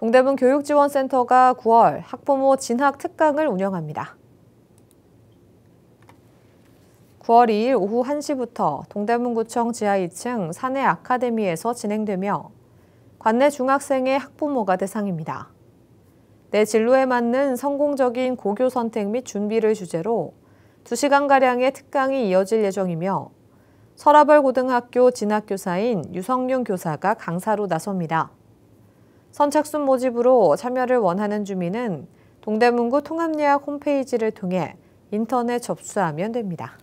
동대문 교육지원센터가 9월 학부모 진학 특강을 운영합니다. 9월 2일 오후 1시부터 동대문구청 지하 2층 사내 아카데미에서 진행되며 관내 중학생의 학부모가 대상입니다. 내 진로에 맞는 성공적인 고교 선택 및 준비를 주제로 2시간가량의 특강이 이어질 예정이며 서라벌 고등학교 진학교사인 유성윤 교사가 강사로 나섭니다. 선착순 모집으로 참여를 원하는 주민은 동대문구 통합예약 홈페이지를 통해 인터넷 접수하면 됩니다.